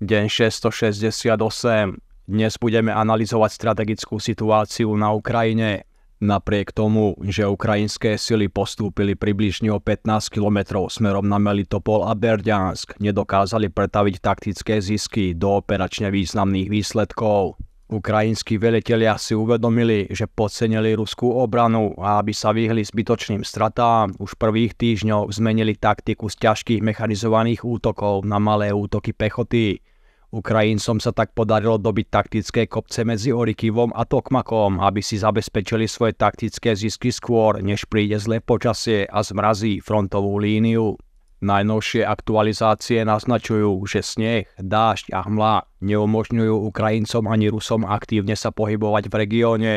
deň 668. Dnes budeme analyzovať strategickú situáciu na Ukrajine. Napriek tomu, že ukrajinské sily postúpili približne o 15 km smerom na Melitopol a Berďansk, nedokázali pretaviť taktické zisky do operačne významných výsledkov. Ukrajinskí veliteľia si uvedomili, že podcenili ruskú obranu a aby sa vyhli zbytočným stratám, už prvých týždňov zmenili taktiku z ťažkých mechanizovaných útokov na malé útoky pechoty. Ukrajincom sa tak podarilo dobiť taktické kopce medzi Orikivom a Tokmakom, aby si zabezpečili svoje taktické zisky skôr, než príde zlé počasie a zmrazí frontovú líniu. Najnovšie aktualizácie naznačujú, že sneh, dážď a hmla neumožňujú Ukrajincom ani Rusom aktívne sa pohybovať v regióne.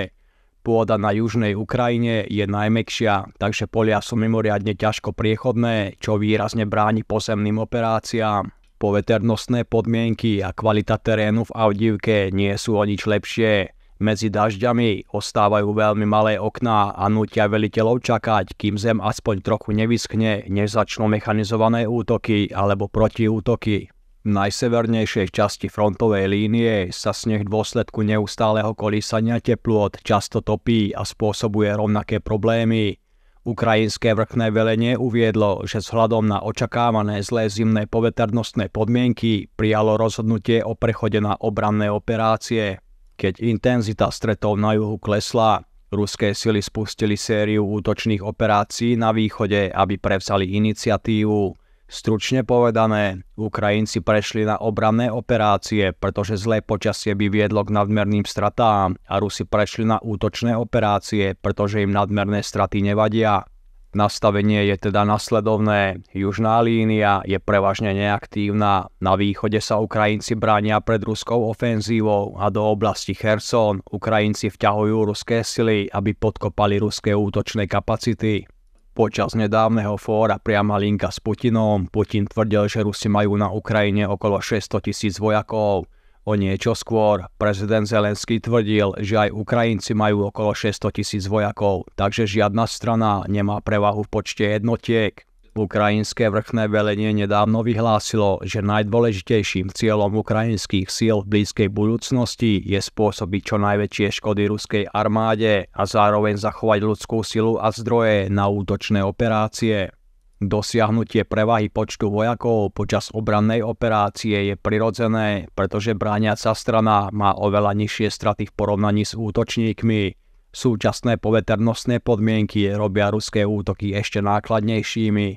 Pôda na južnej Ukrajine je najmekšia, takže polia sú mimoriadne ťažko priechodné, čo výrazne bráni pozemným operáciám. Poveternostné podmienky a kvalita terénu v Audívke nie sú o nič lepšie. Medzi dažďami ostávajú veľmi malé okná a nutia veliteľov čakať, kým zem aspoň trochu nevyskne, než začnú mechanizované útoky alebo protiútoky. V najsevernejšej časti frontovej línie sa sneh v dôsledku neustáleho kolísania teplot často topí a spôsobuje rovnaké problémy. Ukrajinské vrchné velenie uviedlo, že s hľadom na očakávané zlé zimné poveternostné podmienky prijalo rozhodnutie o prechode na obranné operácie. Keď intenzita stretov na juhu klesla, ruské sily spustili sériu útočných operácií na východe, aby prevzali iniciatívu. Stručne povedané, Ukrajinci prešli na obranné operácie, pretože zlé počasie by viedlo k nadmerným stratám a Rusi prešli na útočné operácie, pretože im nadmerné straty nevadia. Nastavenie je teda nasledovné. Južná línia je prevažne neaktívna. Na východe sa Ukrajinci bránia pred ruskou ofenzívou a do oblasti Kherson Ukrajinci vťahujú ruské sily, aby podkopali ruské útočné kapacity. Počas nedávneho fóra priama linka s Putinom Putin tvrdil, že Rusi majú na Ukrajine okolo 600 tisíc vojakov. O niečo skôr prezident Zelenský tvrdil, že aj Ukrajinci majú okolo 600 tisíc vojakov, takže žiadna strana nemá prevahu v počte jednotiek. Ukrajinské vrchné velenie nedávno vyhlásilo, že najdôležitejším cieľom ukrajinských síl v blízkej budúcnosti je spôsobiť čo najväčšie škody ruskej armáde a zároveň zachovať ľudskú silu a zdroje na útočné operácie. Dosiahnutie prevahy počtu vojakov počas obrannej operácie je prirodzené, pretože brániaca strana má oveľa nižšie straty v porovnaní s útočníkmi. Súčasné poveternostné podmienky robia ruské útoky ešte nákladnejšími.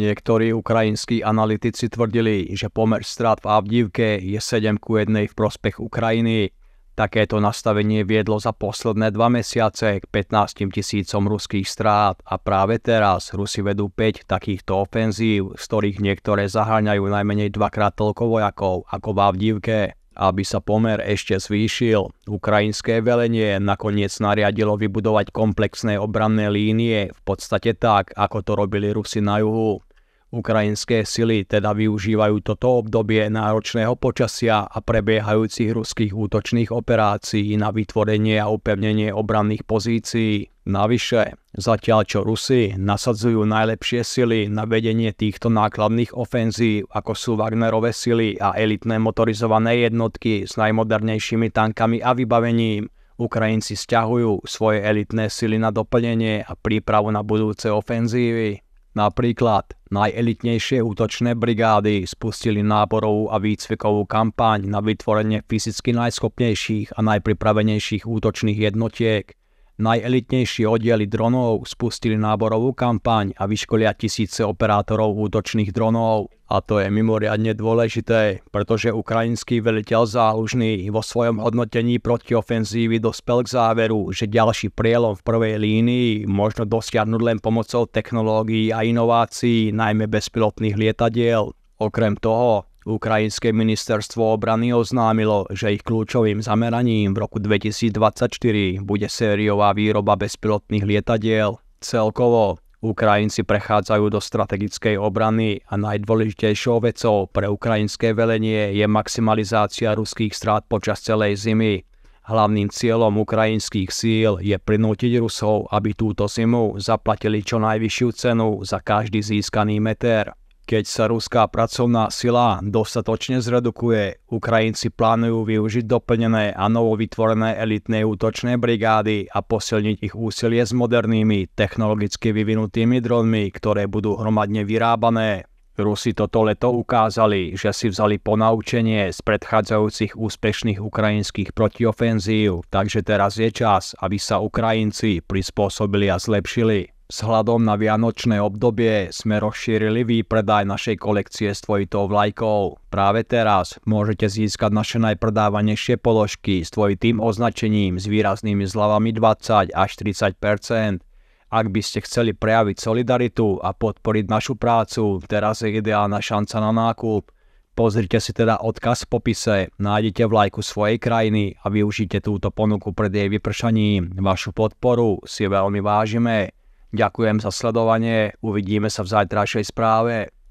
Niektorí ukrajinskí analytici tvrdili, že pomer strát v Avdívke je 7 ku 1 v prospech Ukrajiny. Takéto nastavenie viedlo za posledné dva mesiace k 15 tisícom ruských strát a práve teraz Rusi vedú 5 takýchto ofenzív, z ktorých niektoré zaháňajú najmenej dvakrát toľko vojakov ako v Avdívke aby sa pomer ešte zvýšil. Ukrajinské velenie nakoniec nariadilo vybudovať komplexné obranné línie, v podstate tak, ako to robili Rusi na juhu. Ukrajinské sily teda využívajú toto obdobie náročného počasia a prebiehajúcich ruských útočných operácií na vytvorenie a upevnenie obranných pozícií. Navyše, zatiaľ čo Rusi nasadzujú najlepšie sily na vedenie týchto nákladných ofenzív, ako sú Wagnerové sily a elitné motorizované jednotky s najmodernejšími tankami a vybavením, Ukrajinci stiahujú svoje elitné sily na doplnenie a prípravu na budúce ofenzívy. Napríklad najelitnejšie útočné brigády spustili náborovú a výcvikovú kampaň na vytvorenie fyzicky najschopnejších a najpripravenejších útočných jednotiek – Najelitnejšie oddiely dronov spustili náborovú kampaň a vyškolia tisíce operátorov útočných dronov. A to je mimoriadne dôležité, pretože ukrajinský veliteľ Zálužný vo svojom hodnotení protiofenzívy dospel k záveru, že ďalší prielom v prvej línii možno dosiahnuť len pomocou technológií a inovácií, najmä bezpilotných lietadiel. Okrem toho, Ukrajinské ministerstvo obrany oznámilo, že ich kľúčovým zameraním v roku 2024 bude sériová výroba bezpilotných lietadiel. Celkovo Ukrajinci prechádzajú do strategickej obrany a najdôležitejšou vecou pre ukrajinské velenie je maximalizácia ruských strát počas celej zimy. Hlavným cieľom ukrajinských síl je prinútiť Rusov, aby túto zimu zaplatili čo najvyššiu cenu za každý získaný meter. Keď sa ruská pracovná sila dostatočne zredukuje, Ukrajinci plánujú využiť doplnené a novo vytvorené elitné útočné brigády a posilniť ich úsilie s modernými, technologicky vyvinutými dronmi, ktoré budú hromadne vyrábané. Rusi toto leto ukázali, že si vzali ponaučenie z predchádzajúcich úspešných ukrajinských protiofenzív, takže teraz je čas, aby sa Ukrajinci prispôsobili a zlepšili. Vzhľadom na vianočné obdobie sme rozšírili výpredaj našej kolekcie tvojitou vlajkou. Práve teraz môžete získať naše najpredávanejšie položky s tvojitým označením s výraznými zľavami 20 až 30 Ak by ste chceli prejaviť solidaritu a podporiť našu prácu, teraz je ideálna šanca na nákup. Pozrite si teda odkaz v popise, nájdete vlajku svojej krajiny a využite túto ponuku pred jej vypršaním. Vašu podporu si veľmi vážime. Ďakujem za sledovanie, uvidíme sa v zajtrajšej správe.